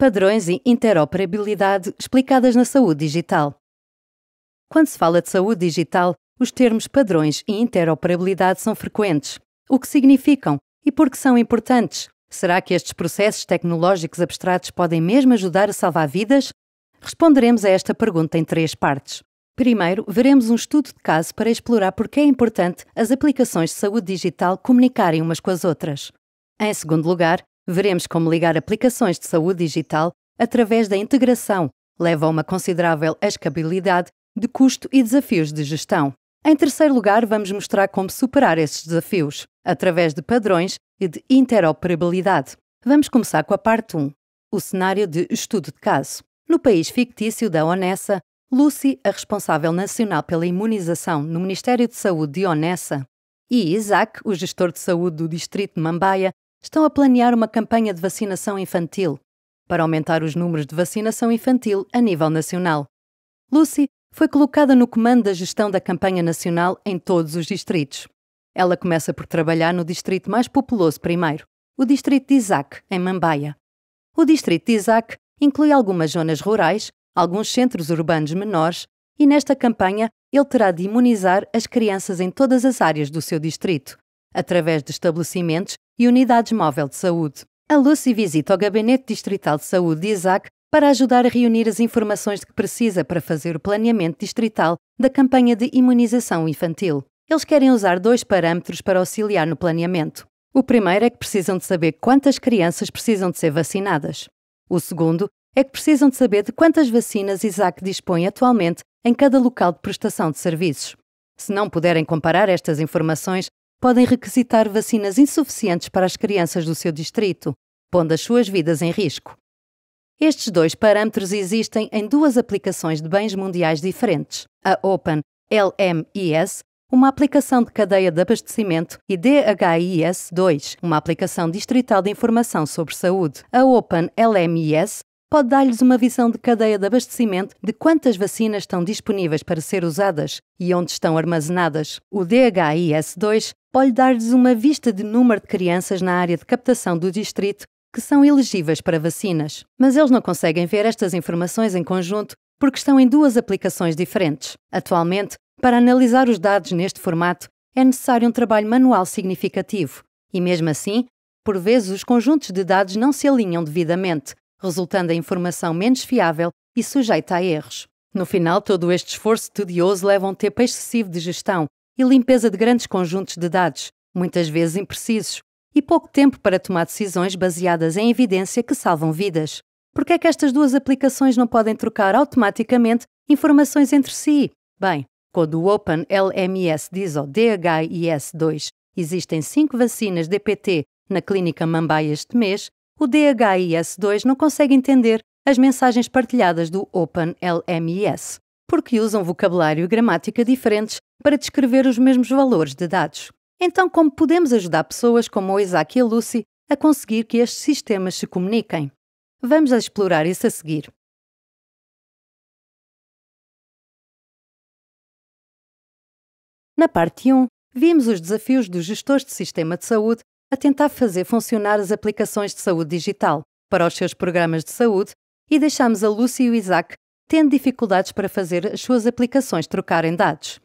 padrões e interoperabilidade explicadas na saúde digital. Quando se fala de saúde digital, os termos padrões e interoperabilidade são frequentes. O que significam e por que são importantes? Será que estes processos tecnológicos abstratos podem mesmo ajudar a salvar vidas? Responderemos a esta pergunta em três partes. Primeiro, veremos um estudo de caso para explorar por que é importante as aplicações de saúde digital comunicarem umas com as outras. Em segundo lugar, veremos como ligar aplicações de saúde digital através da integração leva a uma considerável escabilidade de custo e desafios de gestão. Em terceiro lugar, vamos mostrar como superar esses desafios, através de padrões e de interoperabilidade. Vamos começar com a parte 1, o cenário de estudo de caso. No país fictício da Onessa, Lucy, a responsável nacional pela imunização no Ministério de Saúde de Onessa, e Isaac, o gestor de saúde do distrito de Mambaia, estão a planear uma campanha de vacinação infantil para aumentar os números de vacinação infantil a nível nacional. Lucy foi colocada no comando da gestão da campanha nacional em todos os distritos. Ela começa por trabalhar no distrito mais populoso primeiro, o distrito de Isaac, em Mambaia. O distrito de Isaac inclui algumas zonas rurais, alguns centros urbanos menores e nesta campanha ele terá de imunizar as crianças em todas as áreas do seu distrito, através de estabelecimentos e unidades móvel de saúde. A Lucy visita o Gabinete Distrital de Saúde de Isaac para ajudar a reunir as informações de que precisa para fazer o planeamento distrital da campanha de imunização infantil. Eles querem usar dois parâmetros para auxiliar no planeamento. O primeiro é que precisam de saber quantas crianças precisam de ser vacinadas. O segundo é que precisam de saber de quantas vacinas Isaac dispõe atualmente em cada local de prestação de serviços. Se não puderem comparar estas informações, podem requisitar vacinas insuficientes para as crianças do seu distrito, pondo as suas vidas em risco. Estes dois parâmetros existem em duas aplicações de bens mundiais diferentes: a Open LMIS, uma aplicação de cadeia de abastecimento, e DHIS 2, uma aplicação distrital de informação sobre saúde. A Open LMIS pode dar-lhes uma visão de cadeia de abastecimento de quantas vacinas estão disponíveis para ser usadas e onde estão armazenadas. O DHIS2 pode dar-lhes uma vista de número de crianças na área de captação do distrito que são elegíveis para vacinas. Mas eles não conseguem ver estas informações em conjunto porque estão em duas aplicações diferentes. Atualmente, para analisar os dados neste formato, é necessário um trabalho manual significativo. E mesmo assim, por vezes os conjuntos de dados não se alinham devidamente, resultando em informação menos fiável e sujeita a erros. No final, todo este esforço tedioso leva a um tempo excessivo de gestão, e limpeza de grandes conjuntos de dados, muitas vezes imprecisos, e pouco tempo para tomar decisões baseadas em evidência que salvam vidas. Por que é que estas duas aplicações não podem trocar automaticamente informações entre si? Bem, quando o Open LMS diz ao DHIS2 existem cinco vacinas DPT na clínica Mambai este mês, o DHIS2 não consegue entender as mensagens partilhadas do Open LMS porque usam vocabulário e gramática diferentes para descrever os mesmos valores de dados. Então, como podemos ajudar pessoas como o Isaac e a Lucy a conseguir que estes sistemas se comuniquem? Vamos a explorar isso a seguir. Na parte 1, vimos os desafios dos gestores de sistema de saúde a tentar fazer funcionar as aplicações de saúde digital para os seus programas de saúde e deixámos a Lucy e o Isaac tendo dificuldades para fazer as suas aplicações trocarem dados.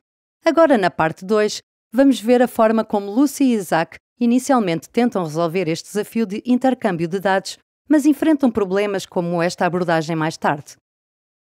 Agora, na parte 2, vamos ver a forma como Lucy e Isaac inicialmente tentam resolver este desafio de intercâmbio de dados, mas enfrentam problemas como esta abordagem mais tarde.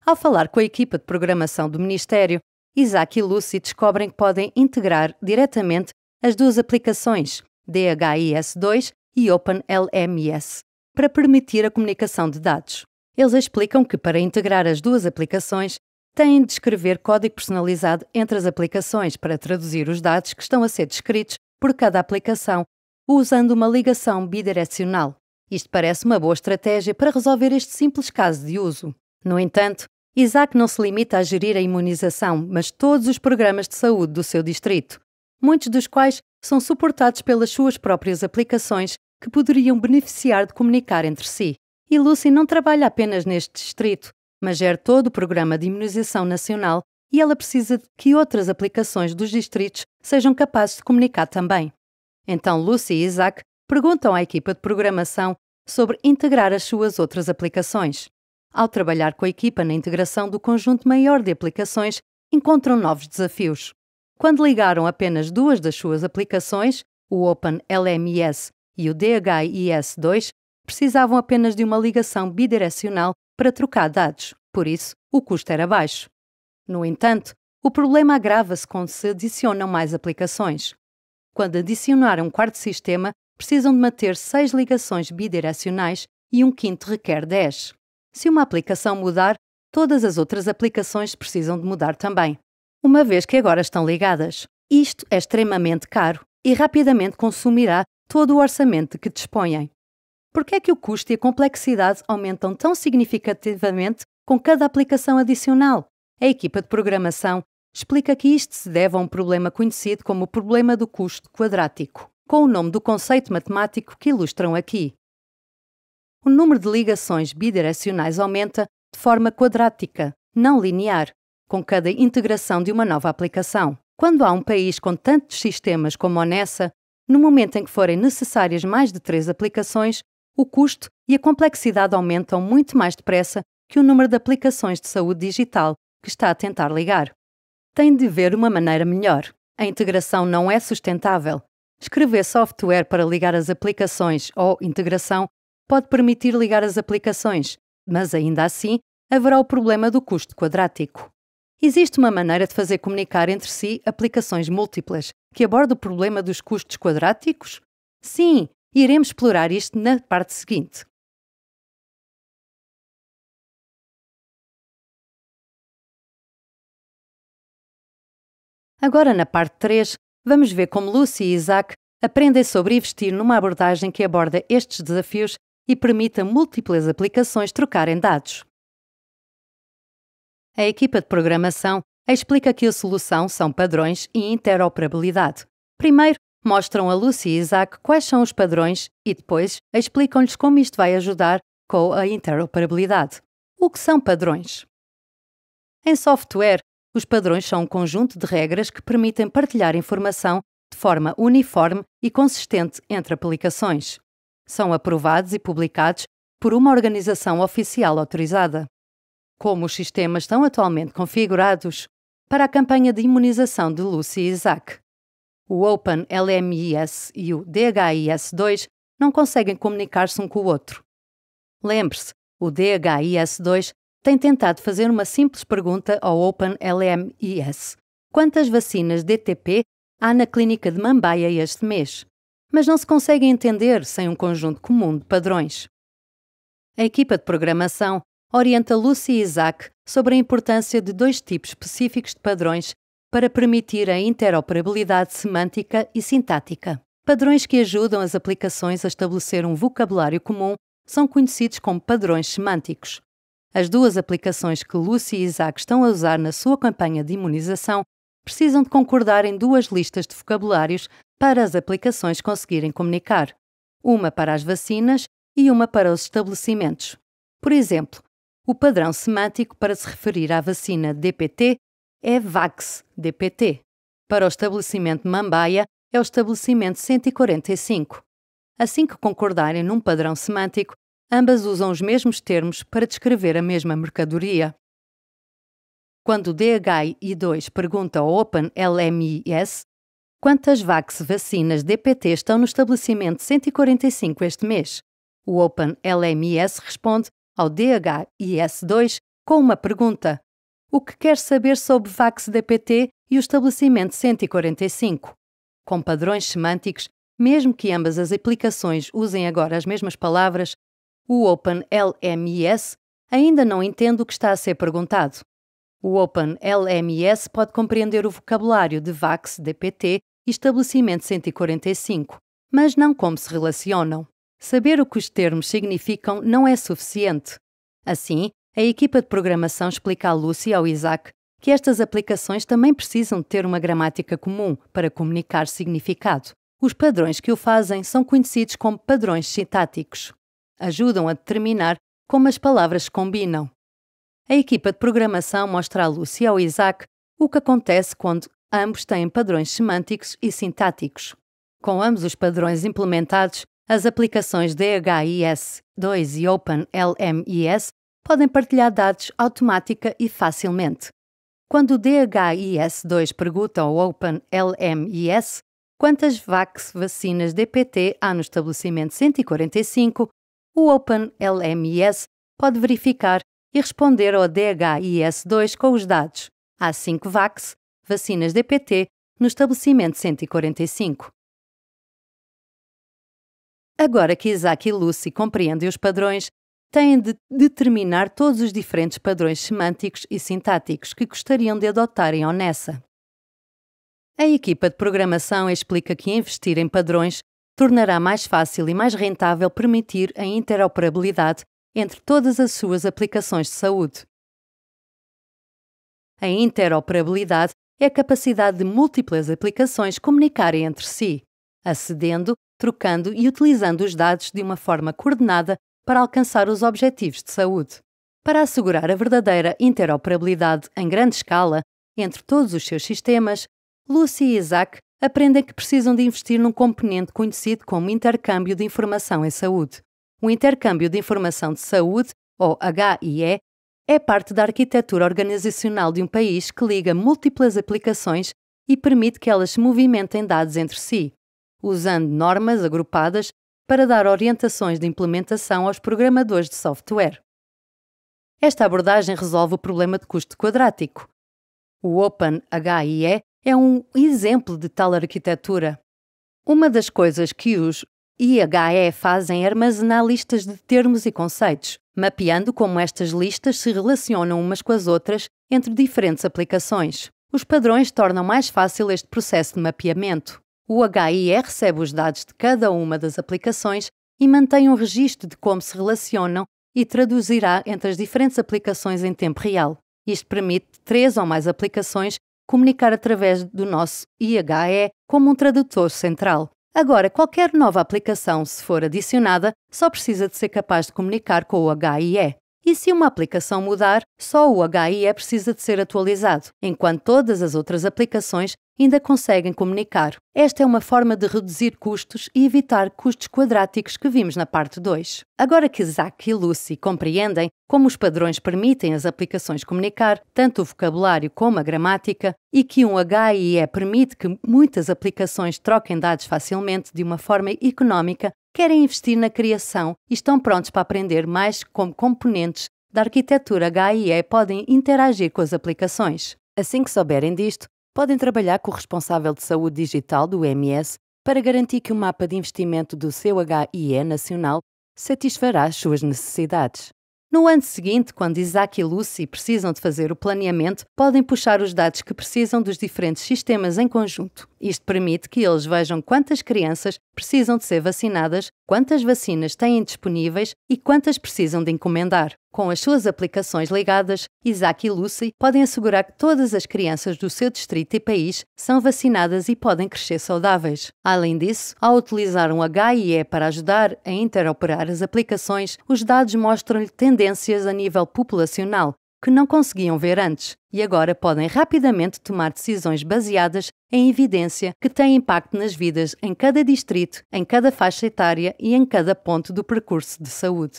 Ao falar com a equipa de programação do Ministério, Isaac e Lucy descobrem que podem integrar diretamente as duas aplicações, DHIS2 e OpenLMS, para permitir a comunicação de dados. Eles explicam que para integrar as duas aplicações, têm de escrever código personalizado entre as aplicações para traduzir os dados que estão a ser descritos por cada aplicação, usando uma ligação bidirecional. Isto parece uma boa estratégia para resolver este simples caso de uso. No entanto, Isaac não se limita a gerir a imunização, mas todos os programas de saúde do seu distrito, muitos dos quais são suportados pelas suas próprias aplicações que poderiam beneficiar de comunicar entre si. E Lucy não trabalha apenas neste distrito, mas gera todo o programa de imunização nacional e ela precisa que outras aplicações dos distritos sejam capazes de comunicar também. Então Lucy e Isaac perguntam à equipa de programação sobre integrar as suas outras aplicações. Ao trabalhar com a equipa na integração do conjunto maior de aplicações, encontram novos desafios. Quando ligaram apenas duas das suas aplicações, o Open LMS e o DHIS2, precisavam apenas de uma ligação bidirecional para trocar dados, por isso o custo era baixo. No entanto, o problema agrava-se quando se adicionam mais aplicações. Quando adicionar um quarto sistema, precisam de manter seis ligações bidirecionais e um quinto requer dez. Se uma aplicação mudar, todas as outras aplicações precisam de mudar também, uma vez que agora estão ligadas. Isto é extremamente caro e rapidamente consumirá todo o orçamento de que dispõem por que é que o custo e a complexidade aumentam tão significativamente com cada aplicação adicional? A equipa de programação explica que isto se deve a um problema conhecido como o problema do custo quadrático, com o nome do conceito matemático que ilustram aqui. O número de ligações bidirecionais aumenta de forma quadrática, não linear, com cada integração de uma nova aplicação. Quando há um país com tantos sistemas como a Nessa, no momento em que forem necessárias mais de três aplicações, o custo e a complexidade aumentam muito mais depressa que o número de aplicações de saúde digital que está a tentar ligar. Tem de ver uma maneira melhor. A integração não é sustentável. Escrever software para ligar as aplicações ou integração pode permitir ligar as aplicações, mas ainda assim haverá o problema do custo quadrático. Existe uma maneira de fazer comunicar entre si aplicações múltiplas que aborda o problema dos custos quadráticos? Sim, e iremos explorar isto na parte seguinte. Agora, na parte 3, vamos ver como Lucy e Isaac aprendem sobre investir numa abordagem que aborda estes desafios e permita múltiplas aplicações trocarem dados. A equipa de programação explica que a solução são padrões e interoperabilidade. Primeiro, mostram a Lucy e Isaac quais são os padrões e depois explicam-lhes como isto vai ajudar com a interoperabilidade. O que são padrões? Em software, os padrões são um conjunto de regras que permitem partilhar informação de forma uniforme e consistente entre aplicações. São aprovados e publicados por uma organização oficial autorizada. Como os sistemas estão atualmente configurados, para a campanha de imunização de Lucy e Isaac, o Open LMIS e o DHIS2 não conseguem comunicar-se um com o outro. Lembre-se, o DHIS2 tem tentado fazer uma simples pergunta ao Open LMIS: quantas vacinas DTP há na clínica de Mambaia este mês? Mas não se consegue entender sem um conjunto comum de padrões. A equipa de programação orienta Lucy e Isaac sobre a importância de dois tipos específicos de padrões para permitir a interoperabilidade semântica e sintática. Padrões que ajudam as aplicações a estabelecer um vocabulário comum são conhecidos como padrões semânticos. As duas aplicações que Lucy e Isaac estão a usar na sua campanha de imunização precisam de concordar em duas listas de vocabulários para as aplicações conseguirem comunicar, uma para as vacinas e uma para os estabelecimentos. Por exemplo, o padrão semântico para se referir à vacina DPT é VAX, DPT. Para o estabelecimento Mambaia, é o estabelecimento 145. Assim que concordarem num padrão semântico, ambas usam os mesmos termos para descrever a mesma mercadoria. Quando o DHI2 pergunta ao OpenLMIS quantas VAX vacinas DPT estão no estabelecimento 145 este mês, o OpenLMIS responde ao DHIS2 com uma pergunta: o que quer saber sobre VAX-DPT e o estabelecimento 145. Com padrões semânticos, mesmo que ambas as aplicações usem agora as mesmas palavras, o LMS ainda não entende o que está a ser perguntado. O LMS pode compreender o vocabulário de VAX, DPT e estabelecimento 145, mas não como se relacionam. Saber o que os termos significam não é suficiente. Assim, a equipa de programação explica à Lucy e ao Isaac que estas aplicações também precisam ter uma gramática comum para comunicar significado. Os padrões que o fazem são conhecidos como padrões sintáticos. Ajudam a determinar como as palavras se combinam. A equipa de programação mostra à Lucy e ao Isaac o que acontece quando ambos têm padrões semânticos e sintáticos. Com ambos os padrões implementados, as aplicações DHIS2 e OpenLMIS podem partilhar dados automática e facilmente. Quando o DHIS2 pergunta ao OpenLMIS quantas VAX vacinas DPT há no estabelecimento 145, o OpenLMIS pode verificar e responder ao DHIS2 com os dados. Há 5 VAX, vacinas DPT, no estabelecimento 145. Agora que Isaac e Lucy compreendem os padrões, têm de determinar todos os diferentes padrões semânticos e sintáticos que gostariam de adotar em Onessa. A equipa de programação explica que investir em padrões tornará mais fácil e mais rentável permitir a interoperabilidade entre todas as suas aplicações de saúde. A interoperabilidade é a capacidade de múltiplas aplicações comunicarem entre si, acedendo, trocando e utilizando os dados de uma forma coordenada para alcançar os objetivos de saúde. Para assegurar a verdadeira interoperabilidade em grande escala entre todos os seus sistemas, Lucy e Isaac aprendem que precisam de investir num componente conhecido como intercâmbio de informação em saúde. O intercâmbio de informação de saúde, ou HIE, é parte da arquitetura organizacional de um país que liga múltiplas aplicações e permite que elas movimentem dados entre si, usando normas agrupadas para dar orientações de implementação aos programadores de software. Esta abordagem resolve o problema de custo quadrático. O OpenHIE é um exemplo de tal arquitetura. Uma das coisas que os IHE fazem é armazenar listas de termos e conceitos, mapeando como estas listas se relacionam umas com as outras entre diferentes aplicações. Os padrões tornam mais fácil este processo de mapeamento. O HIE recebe os dados de cada uma das aplicações e mantém um registro de como se relacionam e traduzirá entre as diferentes aplicações em tempo real. Isto permite três ou mais aplicações comunicar através do nosso IHE como um tradutor central. Agora, qualquer nova aplicação, se for adicionada, só precisa de ser capaz de comunicar com o HIE. E se uma aplicação mudar, só o HI é precisa de ser atualizado, enquanto todas as outras aplicações ainda conseguem comunicar. Esta é uma forma de reduzir custos e evitar custos quadráticos que vimos na parte 2. Agora que Zach e Lucy compreendem como os padrões permitem as aplicações comunicar, tanto o vocabulário como a gramática, e que um HIE permite que muitas aplicações troquem dados facilmente de uma forma económica, querem investir na criação e estão prontos para aprender mais como componentes da arquitetura HIE podem interagir com as aplicações. Assim que souberem disto, podem trabalhar com o responsável de saúde digital do MS para garantir que o mapa de investimento do seu HIE nacional satisfará as suas necessidades. No ano seguinte, quando Isaac e Lucy precisam de fazer o planeamento, podem puxar os dados que precisam dos diferentes sistemas em conjunto. Isto permite que eles vejam quantas crianças precisam de ser vacinadas quantas vacinas têm disponíveis e quantas precisam de encomendar. Com as suas aplicações ligadas, Isaac e Lucy podem assegurar que todas as crianças do seu distrito e país são vacinadas e podem crescer saudáveis. Além disso, ao utilizar um HIE para ajudar a interoperar as aplicações, os dados mostram-lhe tendências a nível populacional, que não conseguiam ver antes e agora podem rapidamente tomar decisões baseadas em evidência que têm impacto nas vidas em cada distrito, em cada faixa etária e em cada ponto do percurso de saúde.